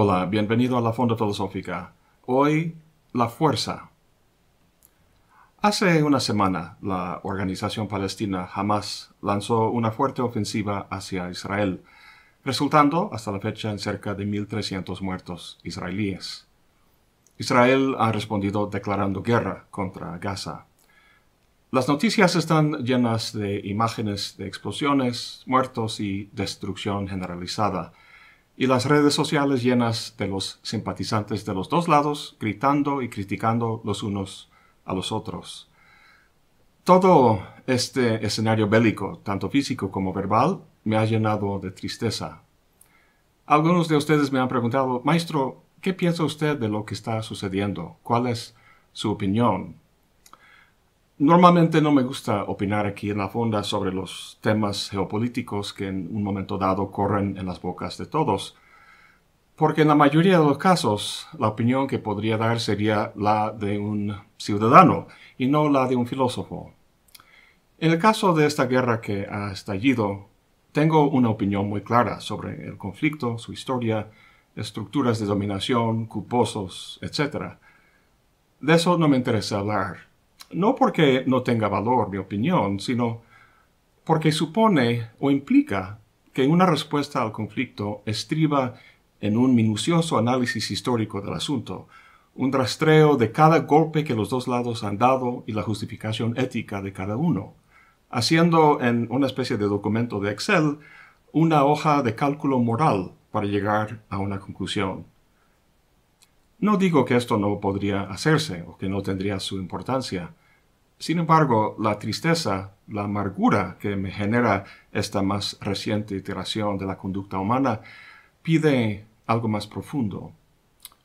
Hola, bienvenido a la Fonda Filosófica. Hoy, la fuerza. Hace una semana, la organización palestina Hamas lanzó una fuerte ofensiva hacia Israel, resultando hasta la fecha en cerca de 1.300 muertos israelíes. Israel ha respondido declarando guerra contra Gaza. Las noticias están llenas de imágenes de explosiones, muertos y destrucción generalizada y las redes sociales llenas de los simpatizantes de los dos lados gritando y criticando los unos a los otros. Todo este escenario bélico, tanto físico como verbal, me ha llenado de tristeza. Algunos de ustedes me han preguntado, Maestro, ¿qué piensa usted de lo que está sucediendo? ¿Cuál es su opinión? Normalmente no me gusta opinar aquí en la fonda sobre los temas geopolíticos que en un momento dado corren en las bocas de todos, porque en la mayoría de los casos la opinión que podría dar sería la de un ciudadano y no la de un filósofo. En el caso de esta guerra que ha estallido, tengo una opinión muy clara sobre el conflicto, su historia, estructuras de dominación, cuposos, etc. De eso no me interesa hablar no porque no tenga valor mi opinión, sino porque supone o implica que una respuesta al conflicto estriba en un minucioso análisis histórico del asunto, un rastreo de cada golpe que los dos lados han dado y la justificación ética de cada uno, haciendo en una especie de documento de Excel una hoja de cálculo moral para llegar a una conclusión. No digo que esto no podría hacerse o que no tendría su importancia. Sin embargo, la tristeza, la amargura que me genera esta más reciente iteración de la conducta humana pide algo más profundo.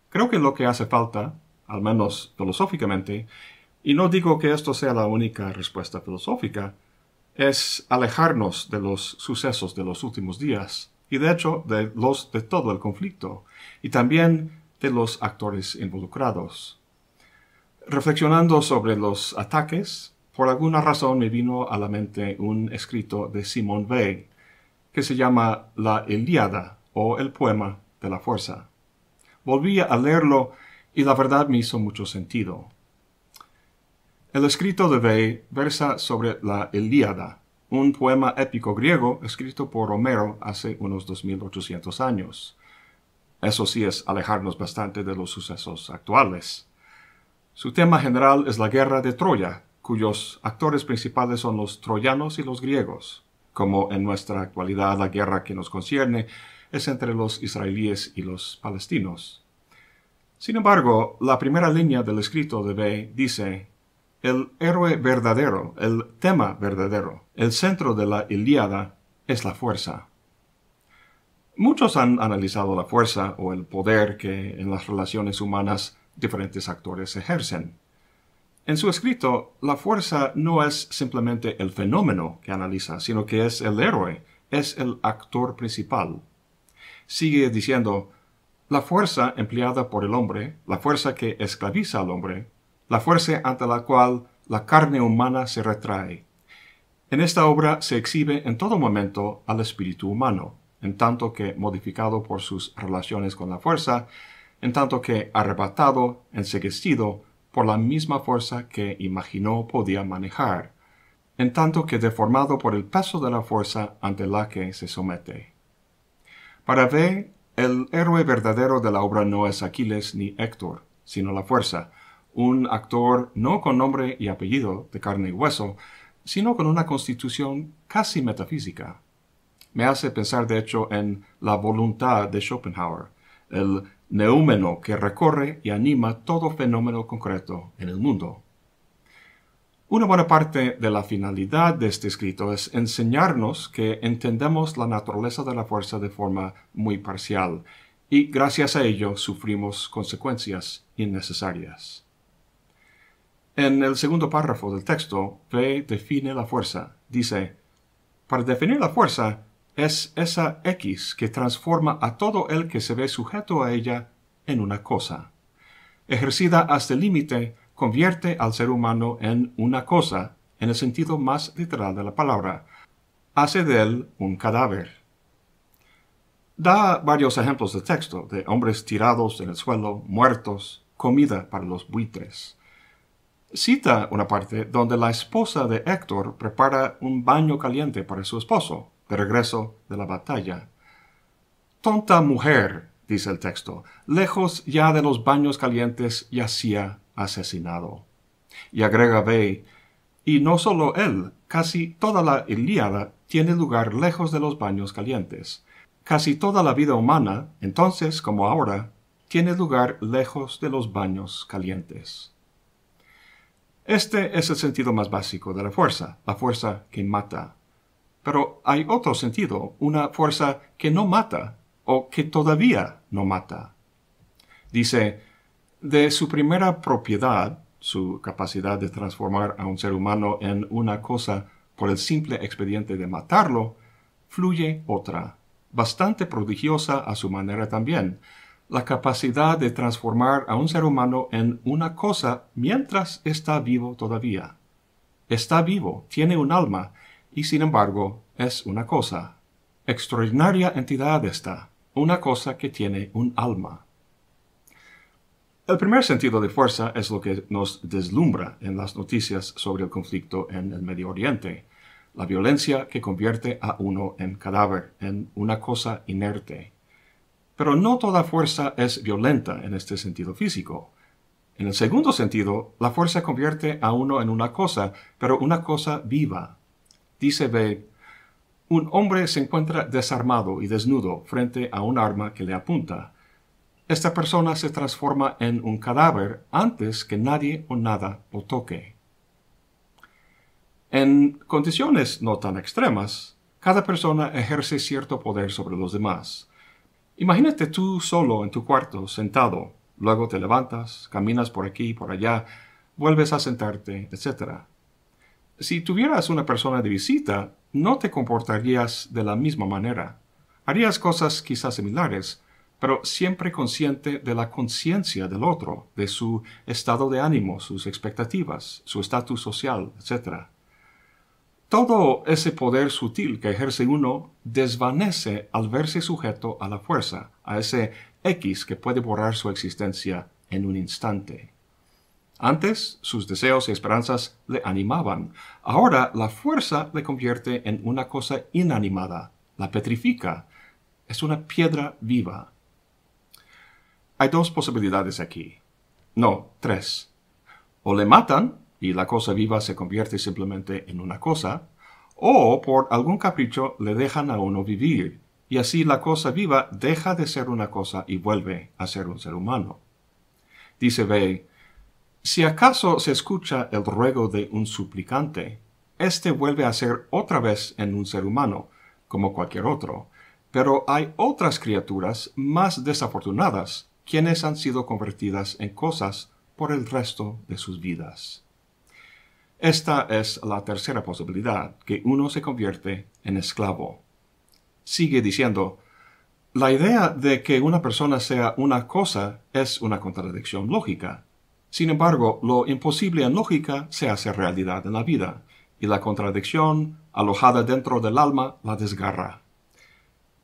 Creo que lo que hace falta, al menos filosóficamente, y no digo que esto sea la única respuesta filosófica, es alejarnos de los sucesos de los últimos días y de hecho de los de todo el conflicto y también los actores involucrados. Reflexionando sobre los ataques, por alguna razón me vino a la mente un escrito de Simon Weil que se llama La Ilíada o el poema de la fuerza. Volví a leerlo y la verdad me hizo mucho sentido. El escrito de Weil versa sobre la Ilíada, un poema épico griego escrito por Homero hace unos 2800 años. Eso sí es alejarnos bastante de los sucesos actuales. Su tema general es la guerra de Troya, cuyos actores principales son los troyanos y los griegos. Como en nuestra actualidad la guerra que nos concierne es entre los israelíes y los palestinos. Sin embargo, la primera línea del escrito de B dice, el héroe verdadero, el tema verdadero, el centro de la Ilíada es la fuerza. Muchos han analizado la fuerza o el poder que en las relaciones humanas diferentes actores ejercen. En su escrito, la fuerza no es simplemente el fenómeno que analiza, sino que es el héroe, es el actor principal. Sigue diciendo, la fuerza empleada por el hombre, la fuerza que esclaviza al hombre, la fuerza ante la cual la carne humana se retrae. En esta obra se exhibe en todo momento al espíritu humano, en tanto que modificado por sus relaciones con la fuerza, en tanto que arrebatado, enseguecido por la misma fuerza que imaginó podía manejar, en tanto que deformado por el paso de la fuerza ante la que se somete. Para B, el héroe verdadero de la obra no es Aquiles ni Héctor, sino la fuerza, un actor no con nombre y apellido de carne y hueso, sino con una constitución casi metafísica me hace pensar de hecho en la voluntad de Schopenhauer, el neúmeno que recorre y anima todo fenómeno concreto en el mundo. Una buena parte de la finalidad de este escrito es enseñarnos que entendemos la naturaleza de la fuerza de forma muy parcial y gracias a ello sufrimos consecuencias innecesarias. En el segundo párrafo del texto, v define la fuerza. Dice, para definir la fuerza es esa X que transforma a todo el que se ve sujeto a ella en una cosa. Ejercida hasta el límite, convierte al ser humano en una cosa, en el sentido más literal de la palabra. Hace de él un cadáver. Da varios ejemplos de texto, de hombres tirados en el suelo, muertos, comida para los buitres. Cita una parte donde la esposa de Héctor prepara un baño caliente para su esposo, regreso de la batalla. Tonta mujer, dice el texto, lejos ya de los baños calientes yacía asesinado. Y agrega Bey, y no solo él, casi toda la Ilíada tiene lugar lejos de los baños calientes. Casi toda la vida humana, entonces como ahora, tiene lugar lejos de los baños calientes. Este es el sentido más básico de la fuerza, la fuerza que mata pero hay otro sentido, una fuerza que no mata o que todavía no mata. Dice, de su primera propiedad, su capacidad de transformar a un ser humano en una cosa por el simple expediente de matarlo, fluye otra, bastante prodigiosa a su manera también, la capacidad de transformar a un ser humano en una cosa mientras está vivo todavía. Está vivo, tiene un alma, y sin embargo es una cosa. Extraordinaria entidad esta, una cosa que tiene un alma. El primer sentido de fuerza es lo que nos deslumbra en las noticias sobre el conflicto en el Medio Oriente, la violencia que convierte a uno en cadáver, en una cosa inerte. Pero no toda fuerza es violenta en este sentido físico. En el segundo sentido, la fuerza convierte a uno en una cosa, pero una cosa viva, Dice B, un hombre se encuentra desarmado y desnudo frente a un arma que le apunta. Esta persona se transforma en un cadáver antes que nadie o nada lo toque. En condiciones no tan extremas, cada persona ejerce cierto poder sobre los demás. Imagínate tú solo en tu cuarto, sentado, luego te levantas, caminas por aquí y por allá, vuelves a sentarte, etc. Si tuvieras una persona de visita, no te comportarías de la misma manera. Harías cosas quizás similares, pero siempre consciente de la conciencia del otro, de su estado de ánimo, sus expectativas, su estatus social, etc. Todo ese poder sutil que ejerce uno desvanece al verse sujeto a la fuerza, a ese X que puede borrar su existencia en un instante. Antes sus deseos y esperanzas le animaban. Ahora la fuerza le convierte en una cosa inanimada, la petrifica. Es una piedra viva. Hay dos posibilidades aquí. No, tres. O le matan y la cosa viva se convierte simplemente en una cosa, o por algún capricho le dejan a uno vivir, y así la cosa viva deja de ser una cosa y vuelve a ser un ser humano. Dice Bey, si acaso se escucha el ruego de un suplicante, éste vuelve a ser otra vez en un ser humano, como cualquier otro, pero hay otras criaturas más desafortunadas quienes han sido convertidas en cosas por el resto de sus vidas. Esta es la tercera posibilidad, que uno se convierte en esclavo. Sigue diciendo, la idea de que una persona sea una cosa es una contradicción lógica, sin embargo, lo imposible en lógica se hace realidad en la vida, y la contradicción, alojada dentro del alma, la desgarra.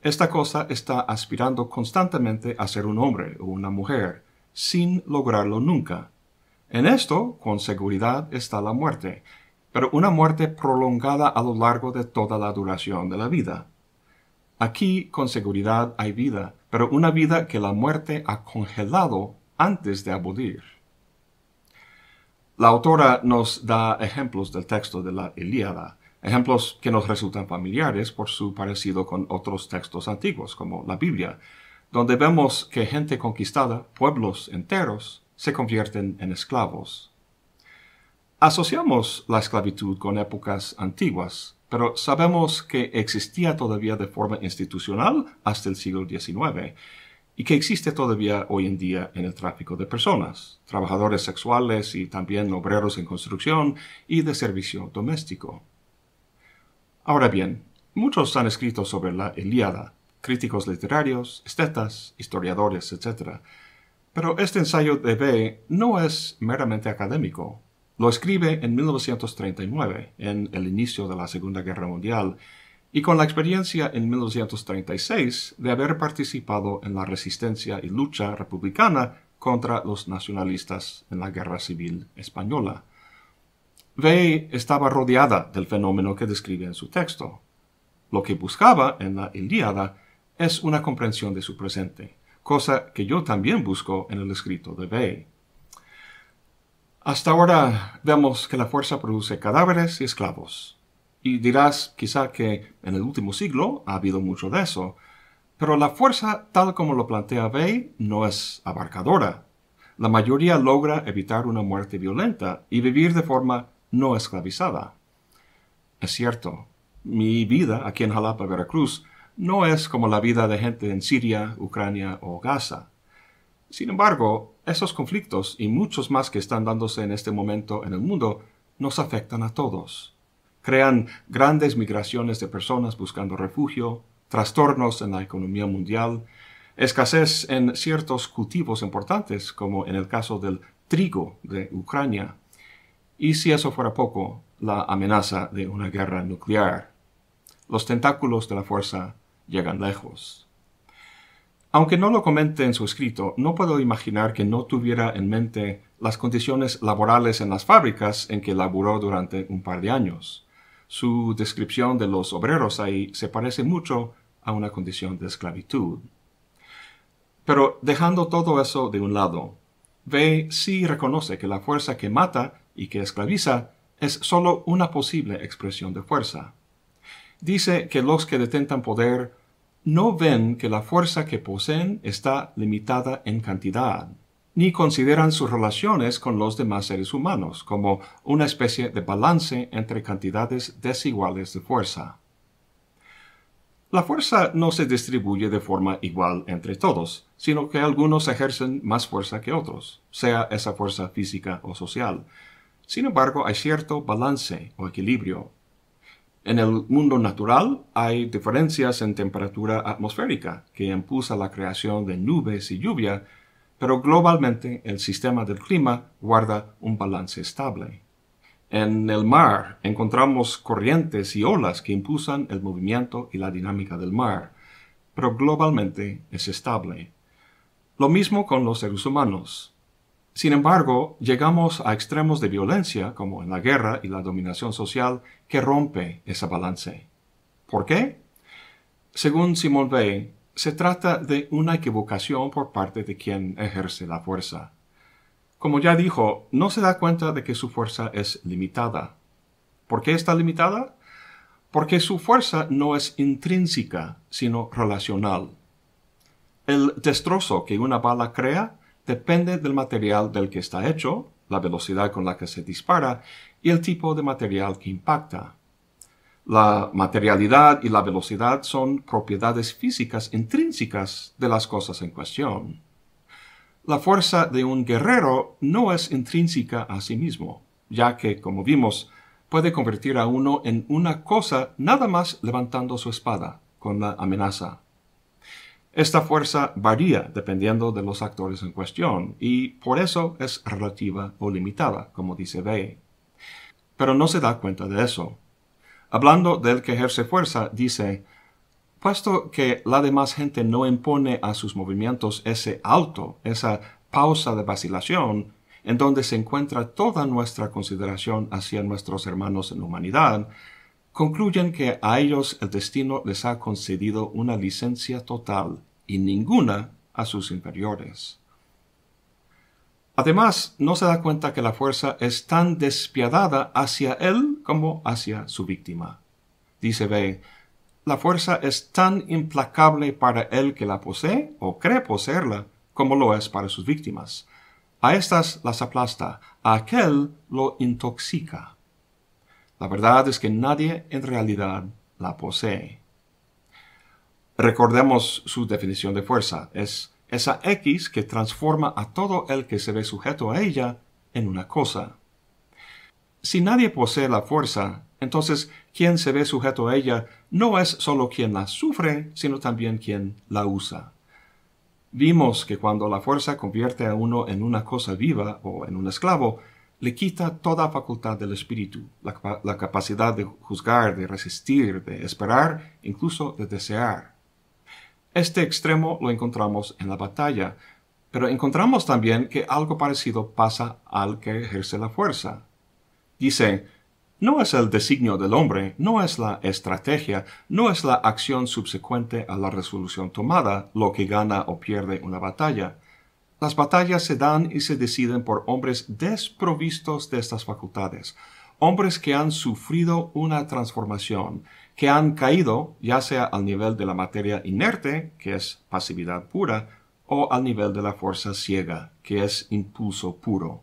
Esta cosa está aspirando constantemente a ser un hombre o una mujer, sin lograrlo nunca. En esto, con seguridad, está la muerte, pero una muerte prolongada a lo largo de toda la duración de la vida. Aquí, con seguridad, hay vida, pero una vida que la muerte ha congelado antes de abolir. La autora nos da ejemplos del texto de la Ilíada, ejemplos que nos resultan familiares por su parecido con otros textos antiguos, como la Biblia, donde vemos que gente conquistada, pueblos enteros, se convierten en esclavos. Asociamos la esclavitud con épocas antiguas, pero sabemos que existía todavía de forma institucional hasta el siglo XIX, y que existe todavía hoy en día en el tráfico de personas, trabajadores sexuales y también obreros en construcción y de servicio doméstico. Ahora bien, muchos han escrito sobre la Ilíada, críticos literarios, estetas, historiadores, etc. Pero este ensayo de B no es meramente académico. Lo escribe en 1939, en el inicio de la Segunda Guerra Mundial, y con la experiencia en 1936 de haber participado en la resistencia y lucha republicana contra los nacionalistas en la Guerra Civil Española. Vey estaba rodeada del fenómeno que describe en su texto. Lo que buscaba en la Ilíada es una comprensión de su presente, cosa que yo también busco en el escrito de Vey. Hasta ahora vemos que la fuerza produce cadáveres y esclavos, y dirás quizá que en el último siglo ha habido mucho de eso, pero la fuerza tal como lo plantea Bay no es abarcadora. La mayoría logra evitar una muerte violenta y vivir de forma no esclavizada. Es cierto, mi vida aquí en Jalapa, Veracruz, no es como la vida de gente en Siria, Ucrania o Gaza. Sin embargo, esos conflictos y muchos más que están dándose en este momento en el mundo nos afectan a todos crean grandes migraciones de personas buscando refugio, trastornos en la economía mundial, escasez en ciertos cultivos importantes, como en el caso del trigo de Ucrania, y si eso fuera poco, la amenaza de una guerra nuclear. Los tentáculos de la fuerza llegan lejos. Aunque no lo comente en su escrito, no puedo imaginar que no tuviera en mente las condiciones laborales en las fábricas en que laboró durante un par de años su descripción de los obreros ahí se parece mucho a una condición de esclavitud. Pero dejando todo eso de un lado, Ve sí reconoce que la fuerza que mata y que esclaviza es sólo una posible expresión de fuerza. Dice que los que detentan poder no ven que la fuerza que poseen está limitada en cantidad, ni consideran sus relaciones con los demás seres humanos como una especie de balance entre cantidades desiguales de fuerza. La fuerza no se distribuye de forma igual entre todos, sino que algunos ejercen más fuerza que otros, sea esa fuerza física o social. Sin embargo, hay cierto balance o equilibrio. En el mundo natural hay diferencias en temperatura atmosférica que impulsa la creación de nubes y lluvia, pero globalmente el sistema del clima guarda un balance estable. En el mar encontramos corrientes y olas que impulsan el movimiento y la dinámica del mar, pero globalmente es estable. Lo mismo con los seres humanos. Sin embargo, llegamos a extremos de violencia, como en la guerra y la dominación social, que rompe ese balance. ¿Por qué? Según Simone Weil, se trata de una equivocación por parte de quien ejerce la fuerza. Como ya dijo, no se da cuenta de que su fuerza es limitada. ¿Por qué está limitada? Porque su fuerza no es intrínseca, sino relacional. El destrozo que una bala crea depende del material del que está hecho, la velocidad con la que se dispara y el tipo de material que impacta. La materialidad y la velocidad son propiedades físicas intrínsecas de las cosas en cuestión. La fuerza de un guerrero no es intrínseca a sí mismo, ya que, como vimos, puede convertir a uno en una cosa nada más levantando su espada con la amenaza. Esta fuerza varía dependiendo de los actores en cuestión y por eso es relativa o limitada, como dice Bey. Pero no se da cuenta de eso. Hablando del que ejerce fuerza, dice, puesto que la demás gente no impone a sus movimientos ese alto, esa pausa de vacilación, en donde se encuentra toda nuestra consideración hacia nuestros hermanos en humanidad, concluyen que a ellos el destino les ha concedido una licencia total y ninguna a sus inferiores. Además, no se da cuenta que la fuerza es tan despiadada hacia él como hacia su víctima. Dice B. La fuerza es tan implacable para él que la posee o cree poseerla como lo es para sus víctimas. A estas las aplasta, a aquel lo intoxica. La verdad es que nadie en realidad la posee. Recordemos su definición de fuerza. Es esa X que transforma a todo el que se ve sujeto a ella en una cosa. Si nadie posee la fuerza, entonces quien se ve sujeto a ella no es solo quien la sufre, sino también quien la usa. Vimos que cuando la fuerza convierte a uno en una cosa viva o en un esclavo, le quita toda facultad del espíritu, la, la capacidad de juzgar, de resistir, de esperar, incluso de desear. Este extremo lo encontramos en la batalla, pero encontramos también que algo parecido pasa al que ejerce la fuerza. Dice, no es el designio del hombre, no es la estrategia, no es la acción subsecuente a la resolución tomada lo que gana o pierde una batalla. Las batallas se dan y se deciden por hombres desprovistos de estas facultades, hombres que han sufrido una transformación, que han caído ya sea al nivel de la materia inerte, que es pasividad pura, o al nivel de la fuerza ciega, que es impulso puro.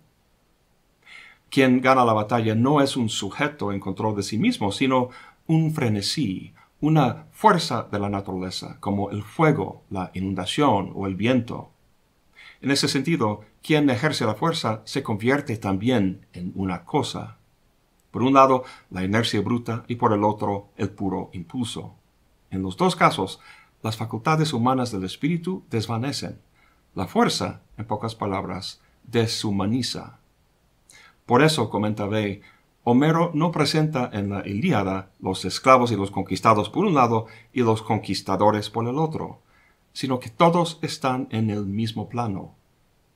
Quien gana la batalla no es un sujeto en control de sí mismo, sino un frenesí, una fuerza de la naturaleza, como el fuego, la inundación o el viento. En ese sentido, quien ejerce la fuerza se convierte también en una cosa. Por un lado, la inercia bruta y por el otro, el puro impulso. En los dos casos, las facultades humanas del espíritu desvanecen. La fuerza, en pocas palabras, deshumaniza. Por eso, comenta Bey, Homero no presenta en la Ilíada los esclavos y los conquistados por un lado y los conquistadores por el otro, sino que todos están en el mismo plano.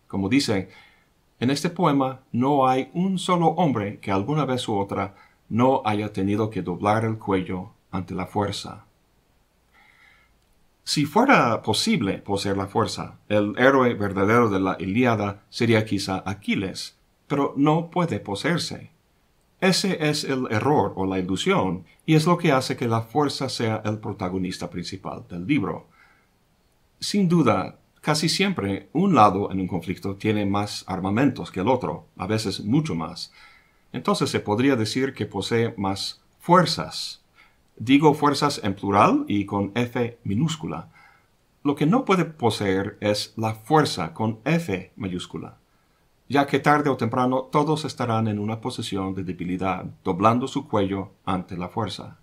Como dice. En este poema no hay un solo hombre que alguna vez u otra no haya tenido que doblar el cuello ante la fuerza. Si fuera posible poseer la fuerza, el héroe verdadero de la Ilíada sería quizá Aquiles, pero no puede poseerse. Ese es el error o la ilusión, y es lo que hace que la fuerza sea el protagonista principal del libro. Sin duda, Casi siempre un lado en un conflicto tiene más armamentos que el otro, a veces mucho más. Entonces se podría decir que posee más fuerzas. Digo fuerzas en plural y con F minúscula. Lo que no puede poseer es la fuerza con F mayúscula, ya que tarde o temprano todos estarán en una posición de debilidad, doblando su cuello ante la fuerza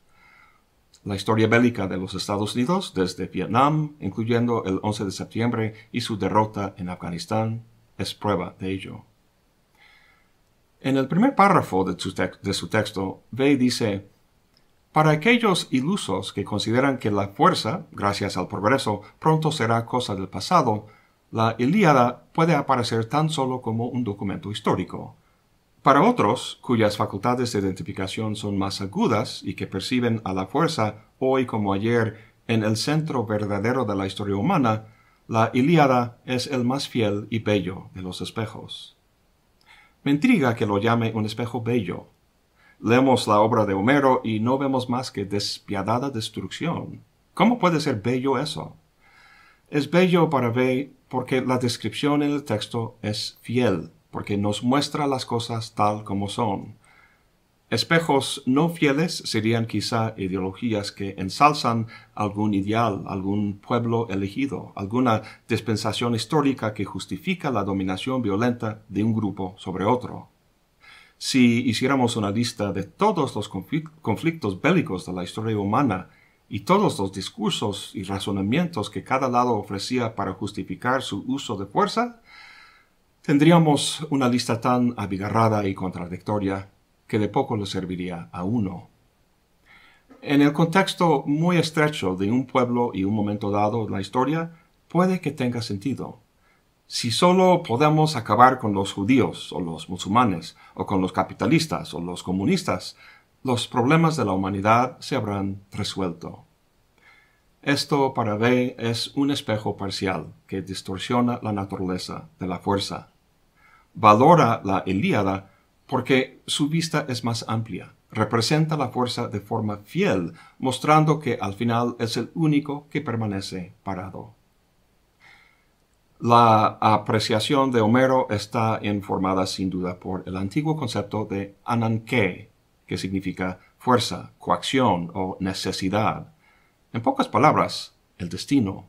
la historia bélica de los Estados Unidos desde Vietnam, incluyendo el 11 de septiembre y su derrota en Afganistán, es prueba de ello. En el primer párrafo de su, texto, Bay dice, para aquellos ilusos que consideran que la fuerza, gracias al progreso, pronto será cosa del pasado, la Ilíada puede aparecer tan solo como un documento histórico, para otros, cuyas facultades de identificación son más agudas y que perciben a la fuerza, hoy como ayer, en el centro verdadero de la historia humana, la Ilíada es el más fiel y bello de los espejos. Me intriga que lo llame un espejo bello. Leemos la obra de Homero y no vemos más que despiadada destrucción. ¿Cómo puede ser bello eso? Es bello para ver porque la descripción en el texto es fiel porque nos muestra las cosas tal como son. Espejos no fieles serían quizá ideologías que ensalzan algún ideal, algún pueblo elegido, alguna dispensación histórica que justifica la dominación violenta de un grupo sobre otro. Si hiciéramos una lista de todos los conflictos bélicos de la historia humana y todos los discursos y razonamientos que cada lado ofrecía para justificar su uso de fuerza, tendríamos una lista tan abigarrada y contradictoria que de poco le serviría a uno. En el contexto muy estrecho de un pueblo y un momento dado en la historia, puede que tenga sentido. Si solo podemos acabar con los judíos o los musulmanes o con los capitalistas o los comunistas, los problemas de la humanidad se habrán resuelto. Esto para B es un espejo parcial que distorsiona la naturaleza de la fuerza valora la Ilíada porque su vista es más amplia, representa la fuerza de forma fiel, mostrando que al final es el único que permanece parado. La apreciación de Homero está informada sin duda por el antiguo concepto de ananke, que significa fuerza, coacción o necesidad. En pocas palabras, el destino.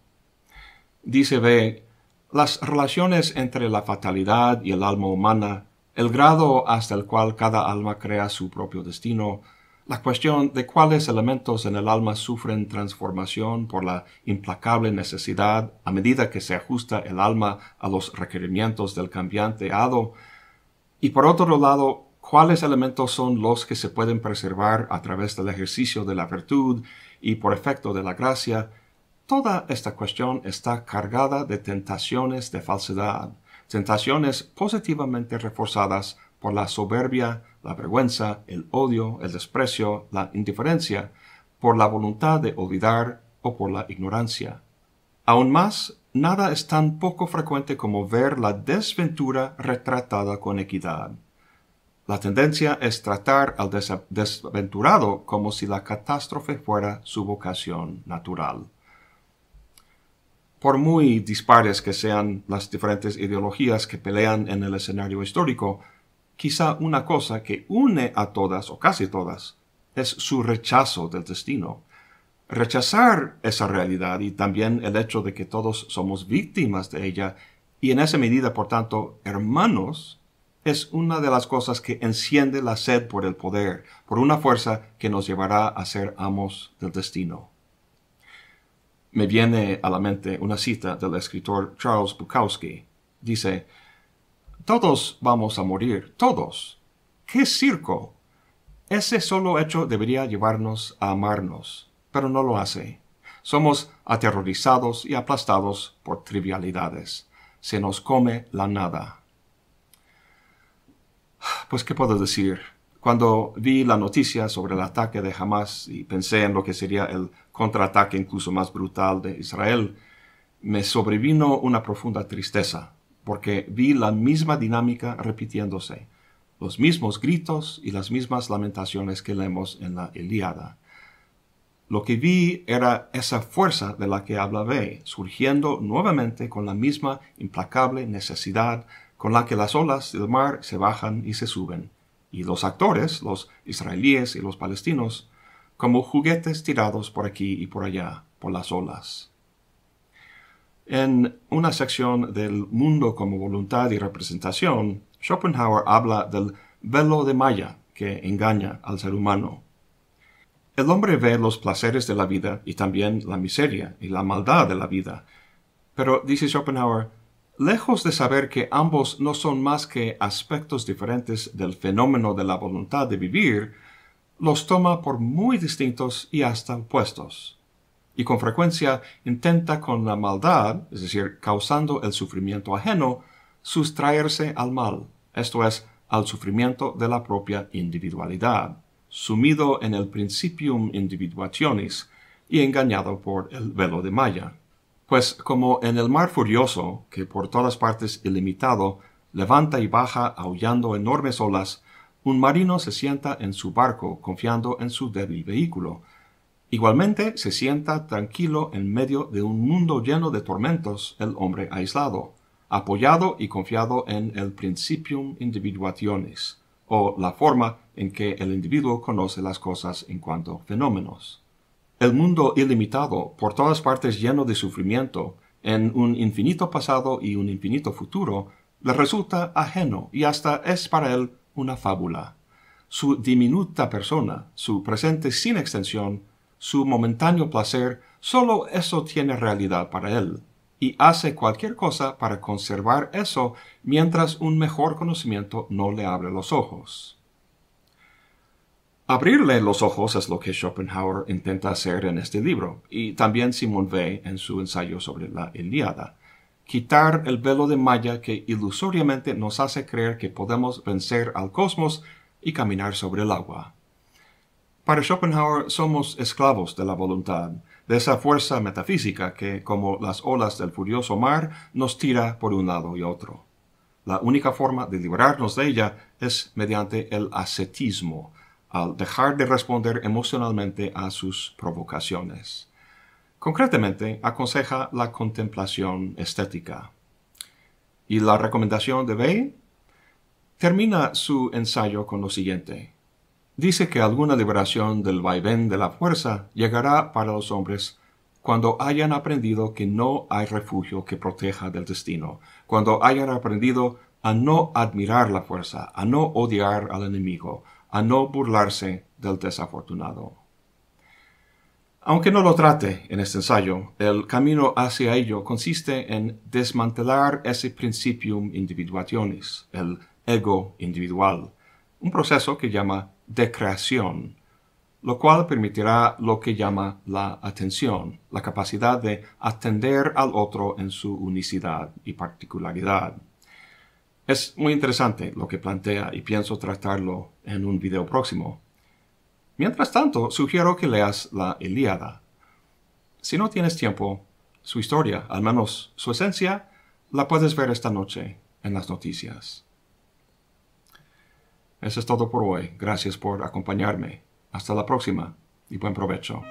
Dice B las relaciones entre la fatalidad y el alma humana, el grado hasta el cual cada alma crea su propio destino, la cuestión de cuáles elementos en el alma sufren transformación por la implacable necesidad a medida que se ajusta el alma a los requerimientos del cambiante hado, y por otro lado, cuáles elementos son los que se pueden preservar a través del ejercicio de la virtud y por efecto de la gracia, Toda esta cuestión está cargada de tentaciones de falsedad, tentaciones positivamente reforzadas por la soberbia, la vergüenza, el odio, el desprecio, la indiferencia, por la voluntad de olvidar o por la ignorancia. Aún más, nada es tan poco frecuente como ver la desventura retratada con equidad. La tendencia es tratar al desventurado como si la catástrofe fuera su vocación natural por muy dispares que sean las diferentes ideologías que pelean en el escenario histórico, quizá una cosa que une a todas o casi todas es su rechazo del destino. Rechazar esa realidad y también el hecho de que todos somos víctimas de ella y en esa medida, por tanto, hermanos, es una de las cosas que enciende la sed por el poder, por una fuerza que nos llevará a ser amos del destino me viene a la mente una cita del escritor Charles Bukowski. Dice, todos vamos a morir, todos. ¡Qué circo! Ese solo hecho debería llevarnos a amarnos, pero no lo hace. Somos aterrorizados y aplastados por trivialidades. Se nos come la nada. Pues, ¿qué puedo decir? Cuando vi la noticia sobre el ataque de Hamas y pensé en lo que sería el contraataque incluso más brutal de Israel, me sobrevino una profunda tristeza, porque vi la misma dinámica repitiéndose, los mismos gritos y las mismas lamentaciones que leemos en la Ilíada. Lo que vi era esa fuerza de la que hablaba, surgiendo nuevamente con la misma implacable necesidad con la que las olas del mar se bajan y se suben y los actores, los israelíes y los palestinos, como juguetes tirados por aquí y por allá por las olas. En una sección del Mundo como Voluntad y Representación, Schopenhauer habla del velo de malla que engaña al ser humano. El hombre ve los placeres de la vida y también la miseria y la maldad de la vida, pero, dice Schopenhauer, Lejos de saber que ambos no son más que aspectos diferentes del fenómeno de la voluntad de vivir, los toma por muy distintos y hasta opuestos. Y con frecuencia intenta con la maldad, es decir, causando el sufrimiento ajeno, sustraerse al mal, esto es, al sufrimiento de la propia individualidad, sumido en el principium individuationis y engañado por el velo de Maya. Pues como en el mar furioso, que por todas partes ilimitado, levanta y baja aullando enormes olas, un marino se sienta en su barco confiando en su débil vehículo. Igualmente se sienta tranquilo en medio de un mundo lleno de tormentos el hombre aislado, apoyado y confiado en el principium individuationis, o la forma en que el individuo conoce las cosas en cuanto fenómenos. El mundo ilimitado, por todas partes lleno de sufrimiento, en un infinito pasado y un infinito futuro, le resulta ajeno y hasta es para él una fábula. Su diminuta persona, su presente sin extensión, su momentáneo placer, sólo eso tiene realidad para él, y hace cualquier cosa para conservar eso mientras un mejor conocimiento no le abre los ojos. Abrirle los ojos es lo que Schopenhauer intenta hacer en este libro, y también Simone Weil en su ensayo sobre la Ilíada. Quitar el velo de malla que ilusoriamente nos hace creer que podemos vencer al cosmos y caminar sobre el agua. Para Schopenhauer somos esclavos de la voluntad, de esa fuerza metafísica que, como las olas del furioso mar, nos tira por un lado y otro. La única forma de librarnos de ella es mediante el ascetismo, al dejar de responder emocionalmente a sus provocaciones. Concretamente, aconseja la contemplación estética. Y la recomendación de Bay termina su ensayo con lo siguiente. Dice que alguna liberación del vaivén de la fuerza llegará para los hombres cuando hayan aprendido que no hay refugio que proteja del destino, cuando hayan aprendido a no admirar la fuerza, a no odiar al enemigo, a no burlarse del desafortunado. Aunque no lo trate en este ensayo, el camino hacia ello consiste en desmantelar ese principium individuationis, el ego individual, un proceso que llama decreación, lo cual permitirá lo que llama la atención, la capacidad de atender al otro en su unicidad y particularidad. Es muy interesante lo que plantea y pienso tratarlo en un video próximo. Mientras tanto, sugiero que leas la Ilíada. Si no tienes tiempo, su historia, al menos su esencia, la puedes ver esta noche en las noticias. Eso es todo por hoy. Gracias por acompañarme. Hasta la próxima y buen provecho.